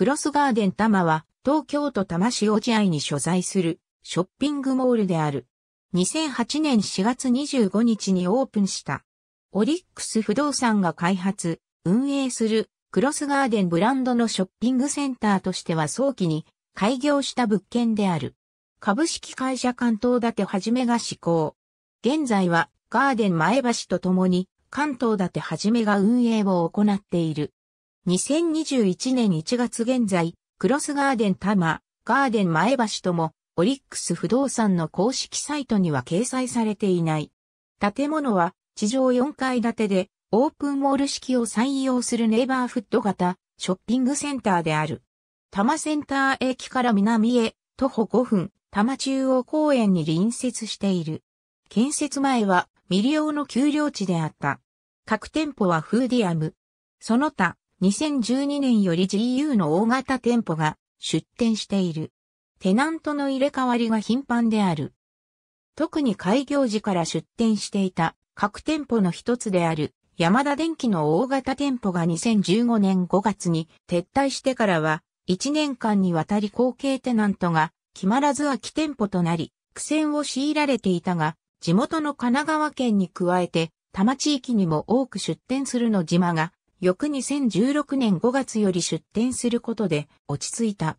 クロスガーデン多摩は東京都多摩市落合に所在するショッピングモールである。2008年4月25日にオープンした。オリックス不動産が開発、運営するクロスガーデンブランドのショッピングセンターとしては早期に開業した物件である。株式会社関東建てはじめが施行。現在はガーデン前橋とともに関東建てはじめが運営を行っている。2021年1月現在、クロスガーデン多摩、ガーデン前橋とも、オリックス不動産の公式サイトには掲載されていない。建物は地上4階建てで、オープンモール式を採用するネイバーフット型ショッピングセンターである。多摩センター駅から南へ徒歩5分、多摩中央公園に隣接している。建設前は未利用の丘陵地であった。各店舗はフーディアム。その他、2012年より GU の大型店舗が出店している。テナントの入れ替わりが頻繁である。特に開業時から出店していた各店舗の一つである山田電機の大型店舗が2015年5月に撤退してからは1年間にわたり後継テナントが決まらず空き店舗となり苦戦を強いられていたが地元の神奈川県に加えて多摩地域にも多く出店するの島が翌2016年5月より出店することで落ち着いた。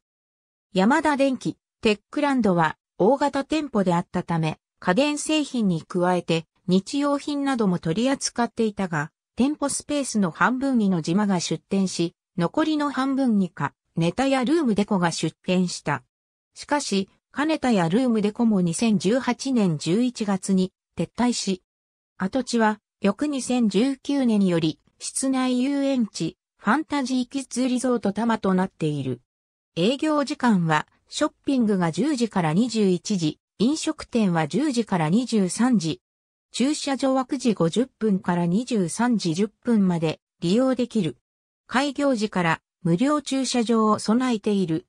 山田電機、テックランドは大型店舗であったため、家電製品に加えて日用品なども取り扱っていたが、店舗スペースの半分にの島が出店し、残りの半分にか、ネタやルームデコが出店した。しかし、金田やルームデコも2018年11月に撤退し、跡地は翌2019年より室内遊園地、ファンタジーキッズリゾート多摩となっている。営業時間は、ショッピングが10時から21時、飲食店は10時から23時。駐車場は9時50分から23時10分まで利用できる。開業時から無料駐車場を備えている。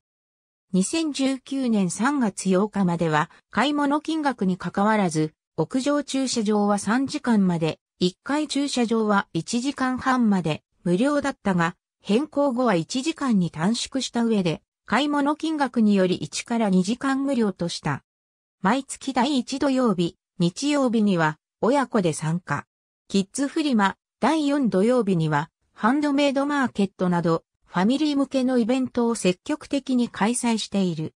2019年3月8日までは買い物金額に関わらず、屋上駐車場は3時間まで1階駐車場は1時間半まで無料だったが、変更後は1時間に短縮した上で、買い物金額により1から2時間無料とした。毎月第1土曜日、日曜日には親子で参加。キッズフリマ第4土曜日にはハンドメイドマーケットなどファミリー向けのイベントを積極的に開催している。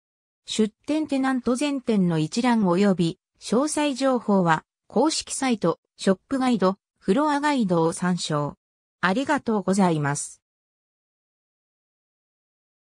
出店テナント全店の一覧及び詳細情報は公式サイト、ショップガイド、フロアガイドを参照。ありがとうございます。